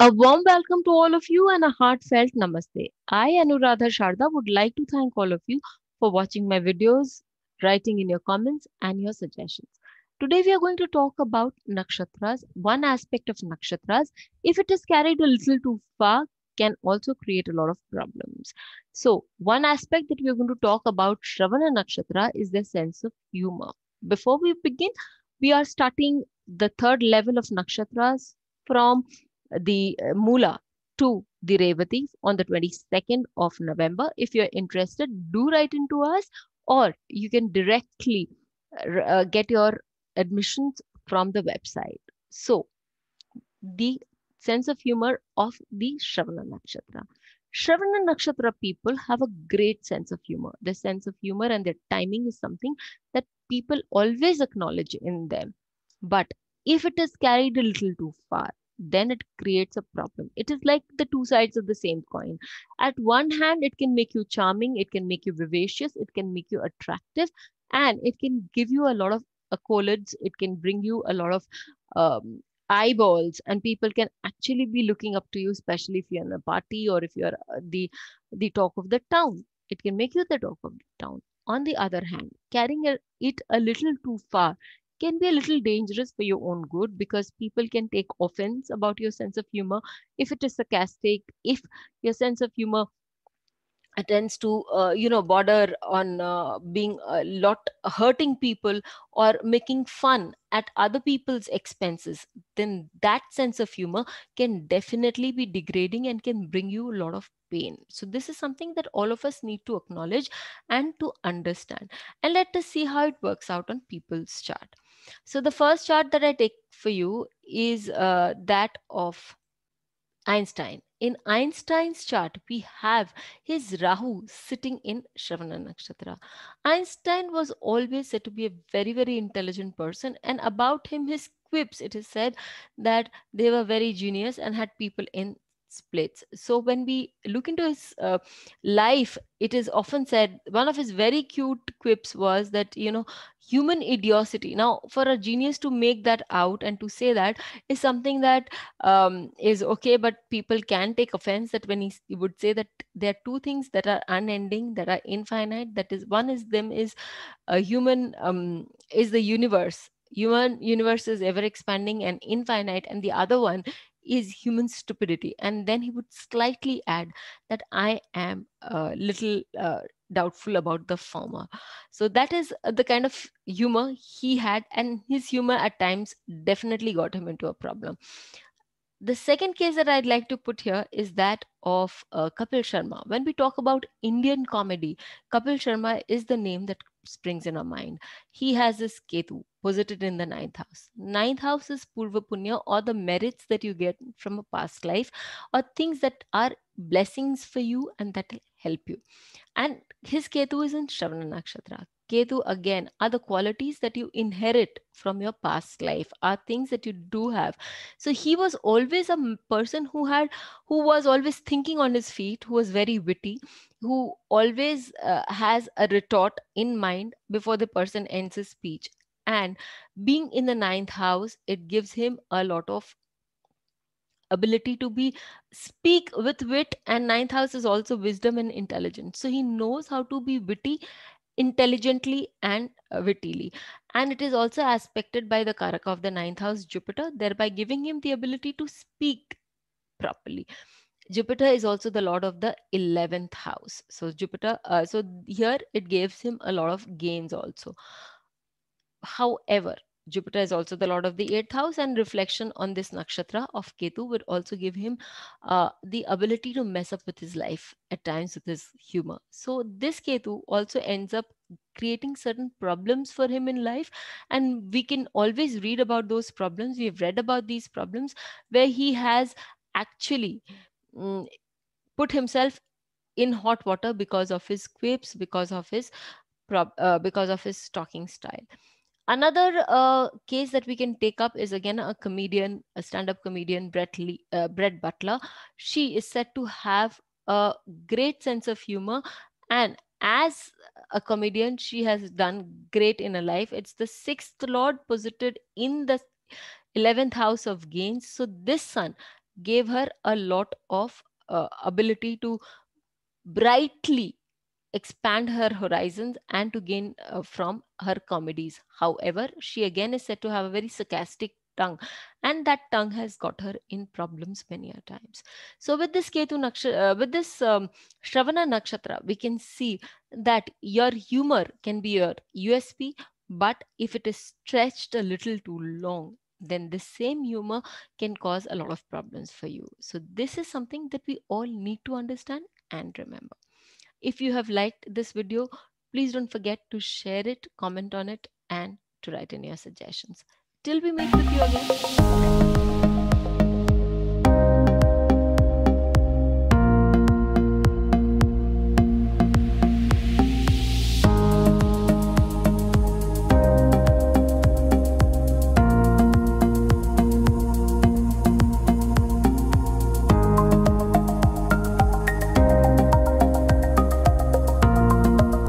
A warm welcome to all of you and a heartfelt namaste. I, Anuradha Sharda, would like to thank all of you for watching my videos, writing in your comments and your suggestions. Today we are going to talk about nakshatras. One aspect of nakshatras, if it is carried a little too far, can also create a lot of problems. So one aspect that we are going to talk about Shravana Nakshatra is their sense of humor. Before we begin, we are starting the third level of nakshatras from the uh, Mula to the Revati on the 22nd of November. If you're interested, do write into us or you can directly uh, get your admissions from the website. So, the sense of humor of the Shravana Nakshatra. Shravana Nakshatra people have a great sense of humor. Their sense of humor and their timing is something that people always acknowledge in them. But if it is carried a little too far, then it creates a problem. It is like the two sides of the same coin. At one hand, it can make you charming, it can make you vivacious, it can make you attractive, and it can give you a lot of accolades, it can bring you a lot of um, eyeballs and people can actually be looking up to you especially if you're in a party or if you're uh, the the talk of the town it can make you the talk of the town on the other hand carrying it a little too far can be a little dangerous for your own good because people can take offense about your sense of humor if it is sarcastic, if your sense of humor tends to uh, you know border on uh, being a lot hurting people or making fun at other people's expenses then that sense of humor can definitely be degrading and can bring you a lot of pain so this is something that all of us need to acknowledge and to understand and let us see how it works out on people's chart so the first chart that I take for you is uh, that of Einstein. In Einstein's chart, we have his Rahu sitting in Shravana Nakshatra. Einstein was always said to be a very, very intelligent person. And about him, his quips, it is said that they were very genius and had people in splits. So when we look into his uh, life, it is often said one of his very cute quips was that you know human idiocy. Now, for a genius to make that out and to say that is something that um, is okay, but people can take offense that when he, he would say that there are two things that are unending, that are infinite. That is one is them is a human um, is the universe human universe is ever expanding and infinite and the other one is human stupidity. And then he would slightly add that I am a little uh, doubtful about the former. So that is uh, the kind of humor he had, and his humor at times definitely got him into a problem. The second case that I'd like to put here is that of uh, Kapil Sharma. When we talk about Indian comedy, Kapil Sharma is the name that springs in our mind. He has this Ketu, posited in the ninth house. Ninth house is Purva Punya or the merits that you get from a past life or things that are blessings for you and that help you. And his Ketu is in Shravana Nakshatra. Ketu again are the qualities that you inherit from your past life, are things that you do have. So he was always a person who had, who was always thinking on his feet, who was very witty, who always uh, has a retort in mind before the person ends his speech and being in the ninth house it gives him a lot of ability to be speak with wit and ninth house is also wisdom and intelligence so he knows how to be witty intelligently and uh, wittily and it is also aspected by the karaka of the ninth house jupiter thereby giving him the ability to speak properly jupiter is also the lord of the 11th house so jupiter uh, so here it gives him a lot of gains also However, Jupiter is also the lord of the eighth house, and reflection on this nakshatra of Ketu would also give him uh, the ability to mess up with his life at times with his humor. So, this Ketu also ends up creating certain problems for him in life, and we can always read about those problems. We've read about these problems where he has actually um, put himself in hot water because of his quips, because of his uh, because of his talking style. Another uh, case that we can take up is again a comedian, a stand-up comedian, Brett, Lee, uh, Brett Butler. She is said to have a great sense of humor and as a comedian she has done great in her life it's the sixth lord posited in the 11th house of gains so this son gave her a lot of uh, ability to brightly expand her horizons and to gain uh, from her comedies. However, she again is said to have a very sarcastic tongue and that tongue has got her in problems many a times. So with this Ketu Nakshatra, uh, with this um, Shravana Nakshatra, we can see that your humor can be your USP, but if it is stretched a little too long, then the same humor can cause a lot of problems for you. So this is something that we all need to understand and remember. If you have liked this video, please don't forget to share it, comment on it, and to write in your suggestions. Till we meet with you again.